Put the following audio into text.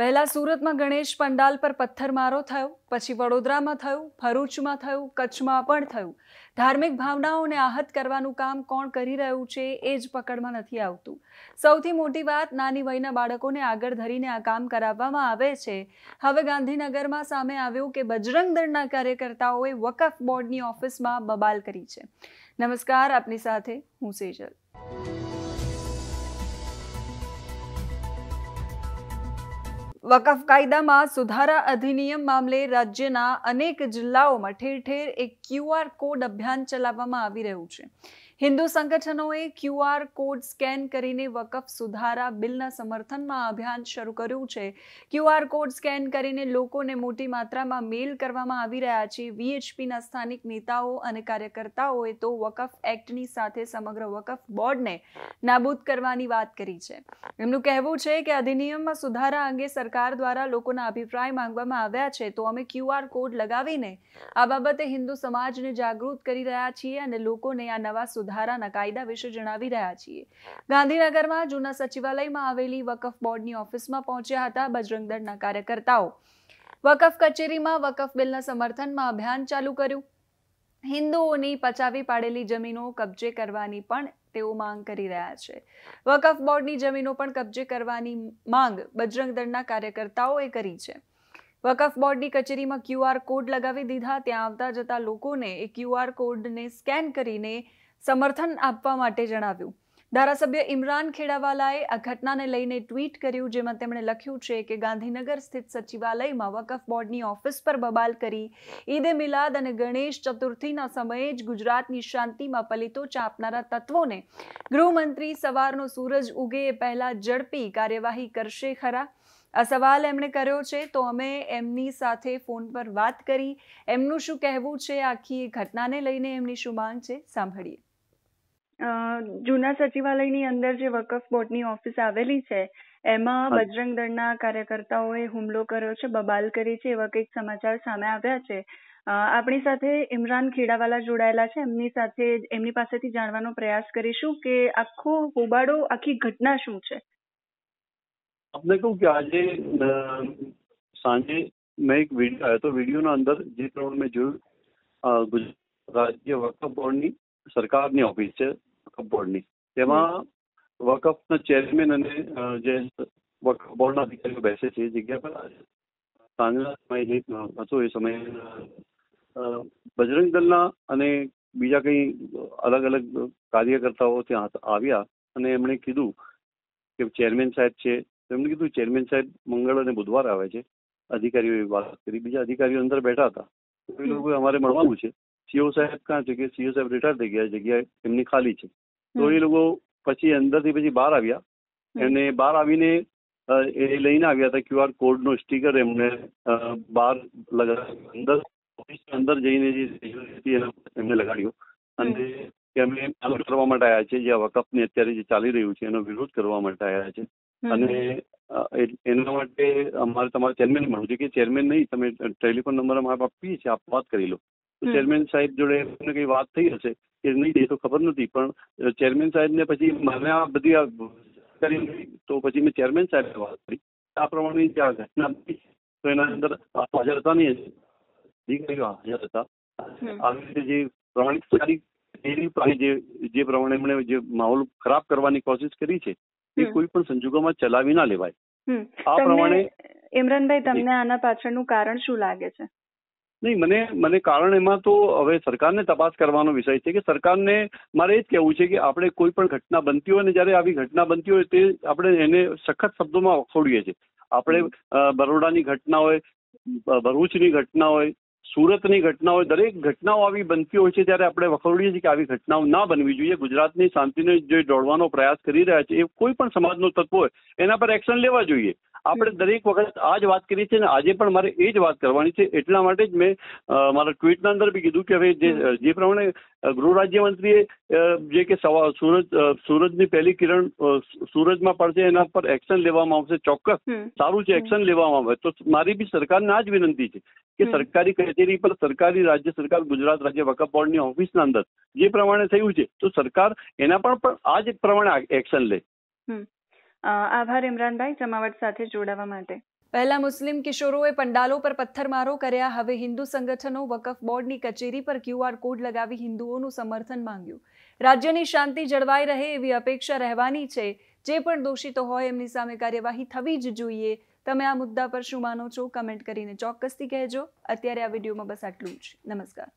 પહેલાં સુરતમાં ગણેશ પંડાલ પર પથ્થરમારો થયો પછી વડોદરામાં થયું ભરૂચમાં થયું કચ્છમાં પણ થયું ધાર્મિક ભાવનાઓને આહત કરવાનું કામ કોણ કરી રહ્યું છે એ જ પકડમાં નથી આવતું સૌથી મોટી વાત નાની વયના બાળકોને આગળ ધરીને આ કામ કરાવવામાં આવે છે હવે ગાંધીનગરમાં સામે આવ્યું કે બજરંગ દળના કાર્યકર્તાઓએ વકફ બોર્ડની ઓફિસમાં બબાલ કરી છે નમસ્કાર આપની સાથે હું સેજલ વકફ કાયદામાં સુધારા અધિનિયમ મામલે રાજ્યના અનેક જિલ્લાઓમાં ઠેર ઠેર એક ક્યુઆર કોડ અભિયાન ચલાવવામાં આવી રહ્યું છે હિન્દુ સંગઠનોએ ક્યુઆર કોડ સ્કેન કરીને વકફ સુધારા બિલના સમર્થનમાં અભિયાન શરૂ કર્યું છે ક્યુઆર કોડ સ્કેન કરીને લોકોને મોટી માત્રામાં મેલ કરવામાં આવી રહ્યા છે વીએચપીના સ્થાનિક નેતાઓ અને કાર્યકર્તાઓએ તો વકફ એક્ટની સાથે સમગ્ર વકફ બોર્ડને નાબૂદ કરવાની વાત કરી છે એમનું કહેવું છે કે અધિનિયમમાં સુધારા અંગે સરકાર સરકાર દ્વારા લોકોના અભિપ્રાય માંગવામાં આવ્યા છે તો અમે ક્યુઆર કોડ લગાવીને આ બાબતે હિન્દુ સમાજને જાગૃત કરી રહ્યા છીએ અને લોકોને આ નવા સુધારાના કાયદા વિશે જણાવી રહ્યા છીએ ગાંધીનગરમાં જૂના સચિવાલયમાં આવેલી વકફ બોર્ડની ઓફિસમાં પહોંચ્યા હતા બજરંગદળના કાર્યકર્તાઓ વકફ કચેરીમાં વકફ બિલના સમર્થનમાં અભિયાન ચાલુ કર્યું હિન્દુઓની પચાવી પાડેલી જમીનો કબજે કરવાની પણ તેઓ માંગ કરી રહ્યા છે વકફ બોર્ડની જમીનો પણ કબજે કરવાની માંગ બજરંગ દળના કાર્યકર્તાઓએ કરી છે વકફ બોર્ડની કચેરીમાં ક્યુઆર કોડ લગાવી દીધા ત્યાં આવતા જતા લોકોને એ ક્યુઆર કોડને સ્કેન કરીને સમર્થન આપવા માટે જણાવ્યું ધારાસભ્ય ઇમરાન ખેડાવાલાએ આ ઘટનાને લઈને ટ્વીટ કર્યું જેમાં તેમણે લખ્યું છે કે ગાંધીનગર સ્થિત સચિવાલયમાં વકફ બોર્ડની ઓફિસ પર બબાલ કરી ઈદે મિલાદ અને ગણેશ ચતુર્થીના સમયે જ ગુજરાતની શાંતિમાં પલિતો ચાપનારા તત્વોને ગૃહમંત્રી સવારનો સૂરજ ઉગે એ પહેલાં ઝડપી કાર્યવાહી કરશે ખરા આ સવાલ એમણે કર્યો છે તો અમે એમની સાથે ફોન પર વાત કરી એમનું શું કહેવું છે આખી ઘટનાને લઈને એમની શું માંગ છે સાંભળીએ જુના સચિવાલયની અંદર જે વકફ બોર્ડની ઓફિસ આવેલી છે એમાં બજરંગ દળના કાર્યકર્તાઓએ હુમલો કર્યો છે બબાલ કરી છે એવા કંઈક સમાચાર સામે આવ્યા છે આપણી સાથે ઇમરાન ખેડાવાલા જોડાયેલા છે એમની સાથે એમની પાસેથી જાણવાનો પ્રયાસ કરીશું કે આખો હોબાળો આખી ઘટના શું છે આપને કહું કે આજે સાંજે મેં એક વિડીયો આવ્યો હતો વિડીયોના અંદર જે પ્રમાણે મેં જોયું ગુજરાત રાજ્ય વકફ બોર્ડની સરકારની ઓફિસ છે વકફ બોર્ડની તેમાં વકફના ચેરમેન અને જે વકફ બોર્ડના અધિકારીઓ બેસે છે એ જગ્યા પર સાંજના સમયે હતો એ સમયે બજરંગ દળના અને બીજા કંઈ અલગ અલગ કાર્યકર્તાઓ ત્યાં આવ્યા અને એમણે કીધું કે ચેરમેન સાહેબ છે એમણે કીધું ચેરમેન સાહેબ મંગળ અને બુધવાર આવે છે અધિકારીઓએ વાત કરી બીજા અધિકારીઓ અંદર બેઠા હતા એ લોકોએ અમારે મળવાનું છે સીઓ સાહેબ ક્યાં છે કે સીઓ સાહેબ રિટાયર થઈ ગયા જગ્યા એમની ખાલી છે તો એ લોકો પછી અંદરથી પછી બહાર આવ્યા એને બહાર આવીને એ લઈને આવ્યા હતા ક્યુઆર નો સ્ટીકર એમને બહાર લગાવ્યો અંદર જઈને એમને લગાડ્યો અને કે અમે વિરોધ કરવા માટે આવ્યા છે જે વકફની અત્યારે જે ચાલી રહ્યું છે એનો વિરોધ કરવા માટે આવ્યા છે અને એના માટે અમારે તમારે ચેરમેન મળવું છે કે ચેરમેન નહીં તમે ટેલિફોન નંબર અમારે આપીએ છીએ આપ વાત કરી લો ચેરમેન સાહેબ જોડે એમને કઈ વાત થઈ હશે કે નહીં એ તો ખબર નથી પણ ચેરમેન સાહેબને પછી મને આ બધી તો પછી મેં ચેરમેન સાહેબ વાત કરી આ પ્રમાણેની ચાર ઘટના તો એના અંદર હાજર હતા નહીં દીકરીઓ હાજર હતા આવી રીતે જે પ્રમાણિક જે જે પ્રમાણે એમણે જે માહોલ ખરાબ કરવાની કોશિશ કરી છે એ કોઈ પણ સંજોગોમાં ચલાવી ના લેવાય આ પ્રમાણે ઇમરાનભાઈ તમને આના પાછળનું કારણ શું લાગે છે નહીં મને મને કારણ એમાં તો હવે સરકારને તપાસ કરવાનો વિષય છે કે સરકારને મારે એ જ કહેવું છે કે આપણે કોઈ પણ ઘટના બનતી હોય ને જ્યારે આવી ઘટના બનતી હોય તે આપણે એને સખત શબ્દોમાં વખોડીએ છીએ આપણે બરોડાની ઘટના હોય ભરૂચની ઘટના હોય સુરતની ઘટનાઓ દરેક ઘટનાઓ આવી બનતી હોય છે ત્યારે આપણે વખોડીએ છીએ કે આવી ઘટનાઓ ના બનવી જોઈએ ગુજરાતની શાંતિને જે દોડવાનો પ્રયાસ કરી રહ્યા છે એ કોઈ પણ સમાજનો તત્વ હોય એના પર એક્શન લેવા જોઈએ આપણે દરેક વખત આ જ વાત કરી છે અને આજે પણ મારે એ જ વાત કરવાની છે એટલા માટે જ મેં મારા ટ્વીટના અંદર બી કીધું કે હવે જે જે પ્રમાણે ગૃહ રાજ્યમંત્રીએ જે કે સવા સુરત સુરજની પહેલી કિરણ સુરજમાં પડશે એના પર એક્શન લેવામાં આવશે ચોક્કસ સારું છે એક્શન લેવામાં આવે તો મારી બી સરકારને આ જ વિનંતી છે કે સરકારી કચેરી પર સરકારી રાજ્ય સરકાર ગુજરાત રાજ્ય વકફ બોર્ડની ઓફિસના અંદર જે પ્રમાણે થયું છે તો સરકાર એના પણ આ જ પ્રમાણે એક્શન લે આભાર ઇમરાનભાઈ જમાવટ સાથે જોડાવા માટે પહેલા મુસ્લિમ કિશોરોએ પંડાલો પર પથ્થરમારો કર્યા હવે હિન્દુ સંગઠનો વકફ બોર્ડની કચેરી પર ક્યુઆર કોડ લગાવી હિન્દુઓનું સમર્થન માંગ્યું રાજ્યની શાંતિ જળવાઈ રહે એવી અપેક્ષા રહેવાની છે જે પણ દોષિતો હોય એમની સામે કાર્યવાહી થવી જ જોઈએ તમે આ મુદ્દા પર શું માનો છો કમેન્ટ કરીને ચોક્કસથી કહેજો અત્યારે આ વિડીયોમાં બસ આટલું જ નમસ્કાર